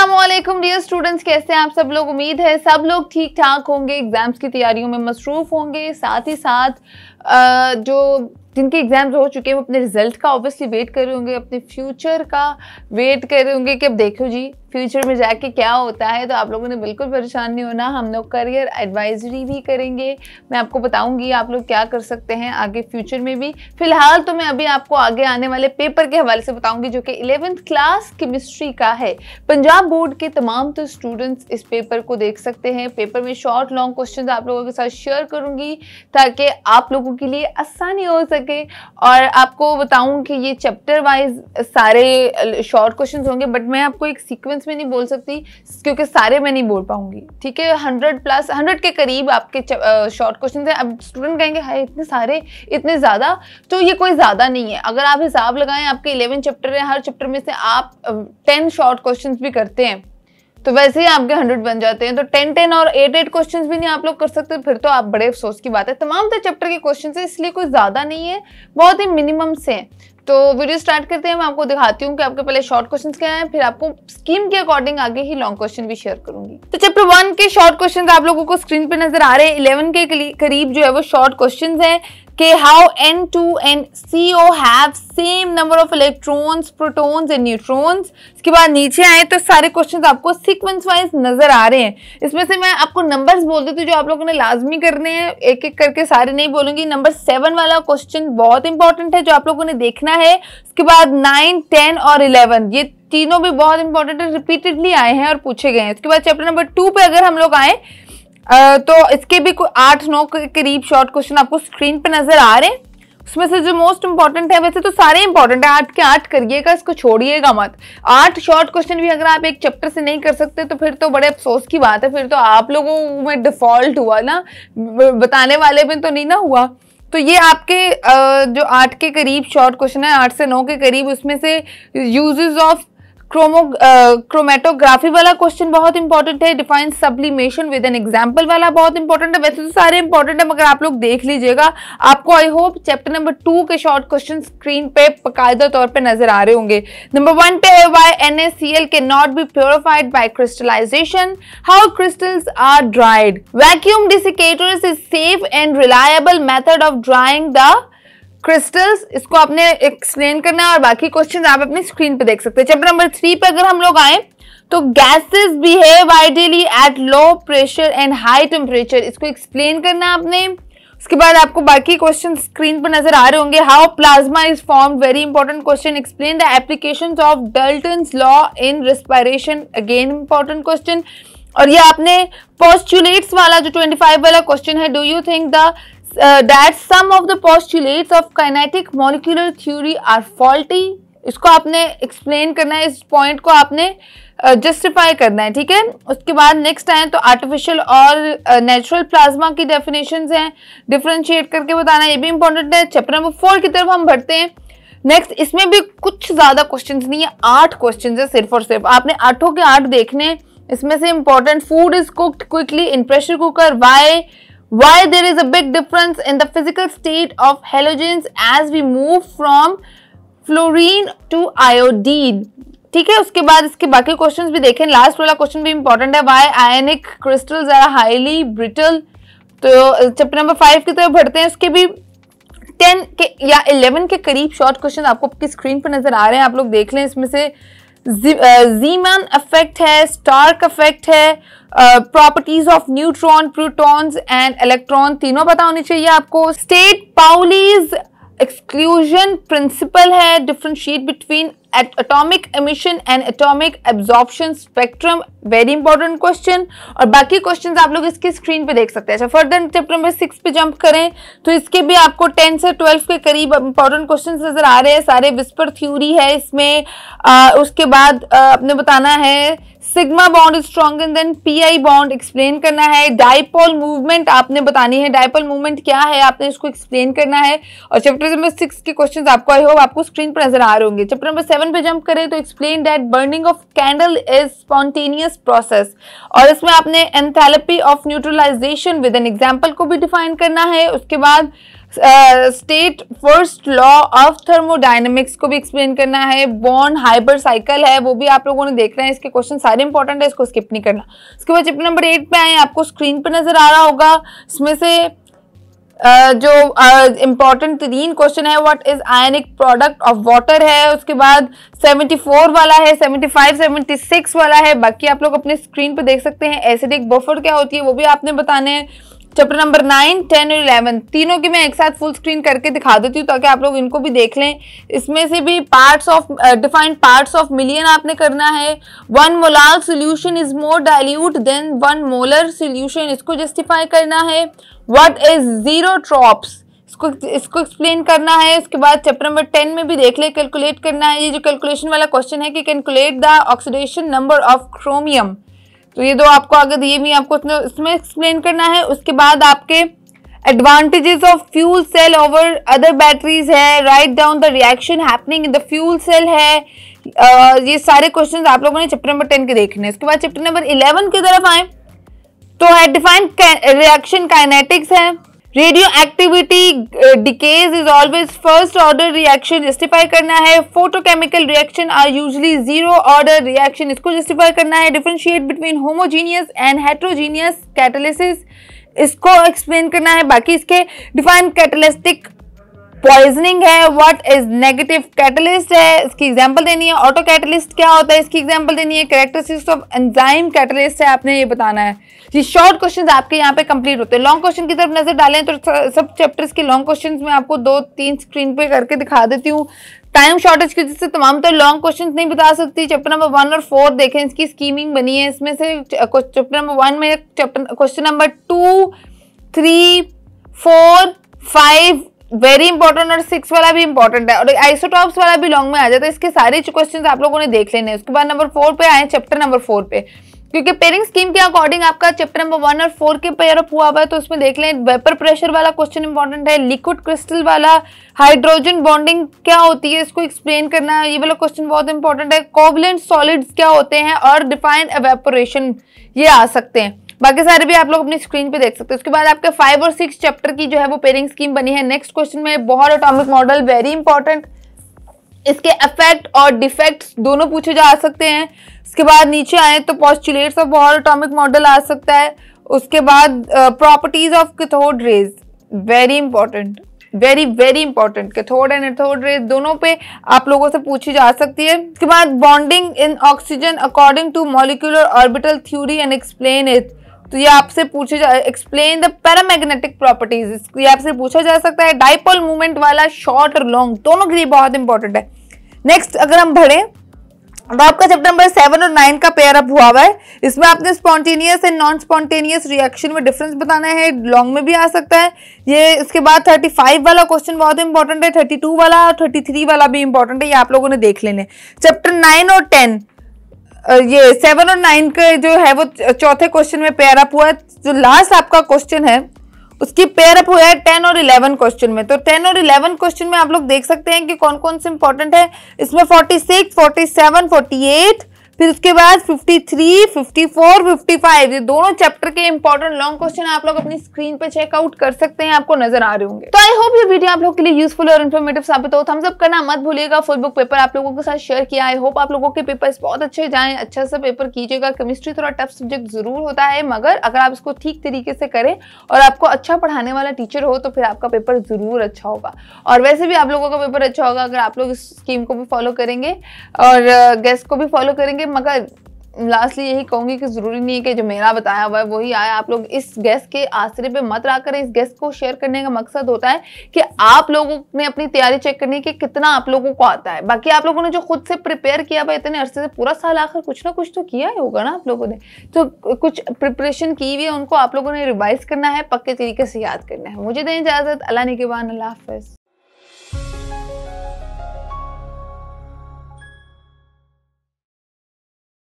Aslam dear students कैसे हैं आप सब लोग उम्मीद है सब लोग ठीक ठाक होंगे एग्ज़ाम्स की तैयारियों में मसरूफ़ होंगे साथ ही साथ आ, जो जिनके एग्ज़ाम्स हो चुके हैं वो अपने रिजल्ट का ऑब्वियसली वेट कर रहे होंगे अपने फ्यूचर का वेट कर रहे होंगे कि अब देखो जी फ्यूचर में जाके क्या होता है तो आप लोगों ने बिल्कुल परेशान नहीं होना हम लोग करियर एडवाइजरी भी करेंगे मैं आपको बताऊंगी आप लोग क्या कर सकते हैं आगे फ्यूचर में भी फिलहाल तो मैं अभी आपको आगे आने वाले पेपर के हवाले से बताऊंगी जो कि इलेवेंथ क्लास केमिस्ट्री का है पंजाब बोर्ड के तमाम तो स्टूडेंट्स इस पेपर को देख सकते हैं पेपर में शॉर्ट लॉन्ग क्वेश्चन आप लोगों के साथ शेयर करूँगी ताकि आप लोगों के लिए आसानी हो सके सके और आपको बताऊं कि ये चैप्टर वाइज सारे शॉर्ट क्वेश्चंस होंगे बट मैं आपको एक सीक्वेंस में नहीं बोल सकती क्योंकि सारे मैं नहीं बोल पाऊंगी ठीक है हंड्रेड प्लस हंड्रेड के करीब आपके शॉर्ट क्वेश्चन हैं अब स्टूडेंट कहेंगे हाई इतने सारे इतने ज़्यादा तो ये कोई ज़्यादा नहीं है अगर आप हिसाब लगाएं आपके इलेवन चैप्टर हैं हर चैप्टर में से आप टेन शॉर्ट क्वेश्चन भी करते हैं तो वैसे ही आपके हंड्रेड बन जाते हैं तो टेन टेन और एट एट क्वेश्चन भी नहीं आप लोग कर सकते फिर तो आप बड़े अफसोस की बात है तमाम तो चैप्टर के क्वेश्चन है इसलिए कोई ज़्यादा नहीं है बहुत ही मिनिमम से है तो वीडियो स्टार्ट करते हैं मैं आपको दिखाती हूँ कि आपके पहले शॉर्ट क्वेश्चंस क्या हैं फिर आपको स्कीम के अकॉर्डिंग आगे ही लॉन्ग क्वेश्चन भी शेयर करूंगी तो चैप्टर वन के शॉर्ट क्वेश्चंस आप लोगों को स्क्रीन पे नजर आ रहे हैं इलेवन के करीब जो है वो शॉर्ट क्वेश्चंस हैं कि how N two and C O have same number of electrons protons and neutrons इसके बाद नीचे आए तो सारे क्वेश्चन आपको सीक्वेंस वाइज नजर आ रहे हैं इसमें से मैं आपको नंबर्स बोल देती हूँ जो आप लोगों ने लाजमी करने हैं एक एक करके सारे नहीं बोलूंगी नंबर सेवन वाला क्वेश्चन बहुत इंपॉर्टेंट है जो आप लोगों ने देखना है उसके बाद नाइन टेन और इलेवन ये तीनों भी बहुत इंपॉर्टेंट है रिपीटेडली आए हैं और पूछे गए हैं इसके बाद चैप्टर नंबर टू पे अगर हम लोग आए तो इसके भी कोई आठ नौ के करीब शॉर्ट क्वेश्चन आपको स्क्रीन पे नजर आ रहे हैं उसमें से जो मोस्ट इंपॉर्टेंट है वैसे तो सारे इंपॉर्टेंट है आठ के आठ करिएगा इसको छोड़िएगा मत आठ शॉर्ट क्वेश्चन भी अगर आप एक चैप्टर से नहीं कर सकते तो फिर तो बड़े अफसोस की बात है फिर तो आप लोगों में डिफॉल्ट हुआ ना बताने वाले में तो नहीं ना हुआ तो ये आपके जो आठ के करीब शॉर्ट क्वेश्चन है आठ से नौ के करीब उसमें से uses of chromo chromatography uh, वाला क्वेश्चन बहुत इंपॉर्टेंट है define sublimation with an example वाला बहुत इंपॉर्टेंट है वैसे तो सारे इंपॉर्टेंट है मगर आप लोग देख लीजिएगा आपको I hope chapter number two के शॉर्ट क्वेश्चन स्क्रीन पे बकायदा तौर पर नजर आ रहे होंगे नंबर वन पे है why N S C L can not be purified by crystallization how crystals are dried vacuum desiccators is safe and reliable method of drying the crystals इसको आपने एक्सप्लेन करना है और बाकी क्वेश्चन आप अपनी स्क्रीन पे देख सकते हैं चैप्टर नंबर थ्री पे अगर हम लोग आए तो gases behave ideally at low pressure and high temperature इसको एक्सप्लेन करना है आपने उसके बाद आपको बाकी क्वेश्चन स्क्रीन पर नजर आ रहे होंगे how plasma is form very important question explain the application of Dalton law in respiration again important question और ये आपने पोस्टुलेट्स वाला जो 25 वाला क्वेश्चन है do you think the that some of the the of kinetic kinetic theory are faulty इसको आपने explain करना है इस पॉइंट को आपने जस्टिफाई uh, करना है ठीक है उसके बाद नेक्स्ट आए तो आर्टिफिशियल और नेचुरल uh, प्लाज्मा की डेफिनेशन हैं डिफ्रेंशिएट करके बताना ये भी इंपॉर्टेंट है चैप्टर नंबर फोर की तरफ हम बढ़ते हैं नेक्स्ट इसमें भी कुछ ज़्यादा क्वेश्चंस नहीं है आठ क्वेश्चंस है सिर्फ और सिर्फ आपने आठों के आठ देखने इसमें से important food is cooked quickly in pressure cooker why why there is a big difference in the physical state of halogens as we move from fluorine to iodine ठीक है उसके बाद इसके बाकी क्वेश्चंस भी देखें लास्ट वाला क्वेश्चन भी इंपॉर्टेंट है why ionic crystals are highly brittle तो चैप्टर नंबर फाइव की तरफ बढ़ते हैं उसके भी टेन के या इलेवन के करीब शॉर्ट क्वेश्चन आपको आपकी स्क्रीन पर नजर आ रहे हैं आप लोग देख लें इसमें से जीमन इफेक्ट uh, है स्टार्क इफेक्ट है properties of neutron protons and electron तीनों पता होनी चाहिए आपको स्टेट पाउलीज एक्सक्लूजन प्रिंसिपल है differentiate between atomic emission and atomic atomic spectrum very important question और बाकी questions आप लोग इसके स्क्रीन पे देख सकते हैं अच्छा फर्दर चैप्टर नंबर सिक्स पे जंप करें तो इसके भी आपको टेन से ट्वेल्व के करीब इंपॉर्टेंट क्वेश्चन नजर आ रहे हैं सारे विस्पर थ्योरी है इसमें आ, उसके बाद आ, आपने बताना है sigma bond stronger than pi bond explain करना है डायपोल मूवमेंट आपने बतानी है डायपोल मूवमेंट क्या है आपने इसको एक्सप्लेन करना है और चैप्टर नंबर सिक्स के क्वेश्चंस आपको आई होप आपको स्क्रीन पर नजर आ रहे होंगे चैप्टर नंबर सेवन पे जंप करें तो explain that burning of candle is spontaneous process और इसमें आपने enthalpy of neutralization with an example को भी डिफाइन करना है उसके बाद state first law of thermodynamics को भी एक्सप्लेन करना है बॉर्न हाइबर साइकिल है वो भी आप लोगों ने देखना है इसके क्वेश्चन सारे इंपॉर्टेंट है इसको स्किप नहीं करना उसके बाद चिप नंबर एट पे आए आपको स्क्रीन पर नजर आ रहा होगा इसमें से Uh, जो इम्पॉर्टेंट uh, तीन क्वेश्चन है what is ionic product of water है उसके बाद 74 वाला है 75 76 वाला है बाकी आप लोग अपने स्क्रीन पर देख सकते हैं एसिडिक बफर क्या होती है वो भी आपने बताने हैं चैप्टर नंबर नाइन टेन और इलेवन तीनों की मैं एक साथ फुल स्क्रीन करके दिखा देती हूँ ताकि आप लोग इनको भी देख लें इसमें से भी parts of defined parts of million आपने करना है one molal solution is more dilute than one molar solution इसको जस्टिफाई करना है वट इज जीरो ट्रॉप्स इसको इसको एक्सप्लेन करना है उसके बाद चैप्टर नंबर टेन में भी देख ले कैलकुलेट करना है ये जो कैलकुलेशन वाला क्वेश्चन है कि calculate the oxidation number of chromium तो ये दो आपको आगे दिए भी आपको इसमें एक्सप्लेन करना है उसके बाद आपके advantages of fuel cell over other batteries है right down the reaction happening in the fuel cell है ये सारे क्वेश्चंस आप लोगों ने चैप्टर नंबर टेन के देखने हैं उसके बाद चैप्टर नंबर इलेवन की तरफ आए तो है डिफाइन रिएक्शन काइनेटिक्स है radioactivity decays is always first order reaction justify करना है photochemical reaction are usually zero order reaction इसको जस्टिफाई करना है differentiate between homogeneous and heterogeneous catalysis इसको एक्सप्लेन करना है बाकी इसके डिफाइन कैटलिस्टिक पॉइजनिंग है व्हाट इज नेगेटिव कैटलिस्ट है इसकी एग्जांपल देनी है ऑटो कैटलिस्ट क्या होता है इसकी एग्जांपल देनी है कैरेक्टरिस्टिक्स ऑफ एंजाइम कैटलिस्ट है आपने ये बताना है ये शॉर्ट क्वेश्चन आपके यहाँ पे कंप्लीट होते हैं लॉन्ग क्वेश्चन की तरफ नजर डालें तो सब चैप्टर्स के लॉन्ग क्वेश्चन में आपको दो तीन स्क्रीन पे करके दिखा देती हूँ टाइम शॉर्टेज की वजह से तमाम तो लॉन्ग क्वेश्चन नहीं बता सकती चैप्टर नंबर वन और फोर देखें इसकी स्कीमिंग बनी है इसमें से चैप्टर नंबर वन में chapter question number two three four five very important और सिक्स वाला भी इंपॉर्टेंट है और आइसोटॉप्स वाला भी लॉन्ग में आ जाता है इसके सारे क्वेश्चन आप लोगों ने देख लेने उसके बाद नंबर फोर पे आए चैप्टर नंबर फोर पे क्योंकि पेरिंग स्कीम के अकॉर्डिंग आपका चैप्टर नंबर वन और फोर के पेयर अप हुआ हुआ है तो उसमें देख लें वेपर प्रेशर वाला क्वेश्चन इंपॉर्टेंट है लिक्विड क्रिस्टल वाला हाइड्रोजन बॉन्डिंग क्या होती है इसको एक्सप्लेन करना है ये वाला क्वेश्चन बहुत इंपॉर्टेंट है कोबलेंट सॉलिड्स क्या होते हैं और डिफाइंड एवेपोरेशन ये आ सकते हैं बाकी सारे भी आप लोग अपनी स्क्रीन पे देख सकते हैं उसके बाद आपके फाइव और सिक्स चैप्टर की जो है वो पेरिंग स्कीम बनी है नेक्स्ट क्वेश्चन में बहुत ऑटोमिक मॉडल वेरी इंपॉर्टेंट इसके इफेक्ट और डिफेक्ट दोनों पूछे जा सकते हैं उसके बाद नीचे आए तो पॉस्टुलेट्स ऑफ बहुत ऑटोमिक मॉडल आ सकता है उसके बाद properties of cathode rays very important very very important cathode and anode rays दोनों पे आप लोगों से पूछी जा सकती है उसके बाद bonding in oxygen according to molecular orbital theory and explain it तो ये आपसे पूछे जा एक्सप्लेन द पैरामैग्नेटिक प्रॉपर्टीज ये आपसे पूछा जा सकता है डाइपोल मूवमेंट वाला शॉर्ट और लॉन्ग दोनों के लिए बहुत इंपॉर्टेंट है नेक्स्ट अगर हम बढ़े तो आपका चैप्टर नंबर सेवन और नाइन का पेयर अप हुआ हुआ है इसमें आपने spontaneous and non spontaneous reaction में डिफरेंस बताना है लॉन्ग में भी आ सकता है ये इसके बाद थर्टी फाइव वाला क्वेश्चन बहुत इंपॉर्टेंट है थर्टी टू वाला और थर्टी थ्री वाला भी इंपॉर्टेंट है ये आप लोगों ने देख लेने चैप्टर नाइन और टेन ये सेवन और नाइन के जो है वो चौथे क्वेश्चन में पेयर अप हुआ है जो लास्ट आपका क्वेश्चन है उसकी पेयर अप हुआ है टेन और इलेवन क्वेश्चन में तो टेन और इलेवन क्वेश्चन में आप लोग देख सकते हैं कि कौन कौन से इंपॉर्टेंट है इसमें forty six forty seven forty eight फिर उसके बाद fifty fifty three four fifty five ये दोनों चैप्टर के इंपॉर्टेंट लॉन्ग क्वेश्चन आप लोग अपनी स्क्रीन पर चेकआउट कर सकते हैं आपको नजर आ रहे होंगे तो आई होप ये वीडियो आप लोग के लिए यूजफुल और इन्फॉर्मेटिव साबित हो थम्स अप करना मत भूलिएगा फुल बुक पेपर आप लोगों के साथ शेयर किया आई होप आप लोगों के पेपर्स बहुत अच्छे जाएं अच्छा सा पेपर कीजिएगा केमिस्ट्री थोड़ा टफ सब्जेक्ट जरूर होता है मगर अगर आप इसको ठीक तरीके से करें और आपको अच्छा पढ़ाने वाला टीचर हो तो फिर आपका पेपर ज़रूर अच्छा होगा और वैसे भी आप लोगों का पेपर अच्छा होगा अगर आप लोग इस स्कीम को भी फॉलो करेंगे और गेस्ट uh, को भी फॉलो करेंगे मगर लास्टली यही कहूँगी कि ज़रूरी नहीं है कि जो मेरा बताया हुआ है वही आया आप लोग इस गैस के आसरे पे मत रहा करें इस गैस को शेयर करने का मकसद होता है कि आप लोगों ने अपनी तैयारी चेक करनी है कि कितना आप लोगों को आता है बाकी आप लोगों ने जो खुद से प्रिपेयर किया हुआ इतने अरसे से पूरा साल आखिर कुछ ना कुछ तो किया ही होगा ना आप लोगों ने तो कुछ प्रिपरेशन की हुई है उनको आप लोगों ने रिवाइज करना है पक्के तरीके से याद करना है मुझे दें इजाज़त अल्लाह बाद अल्लाह हाफ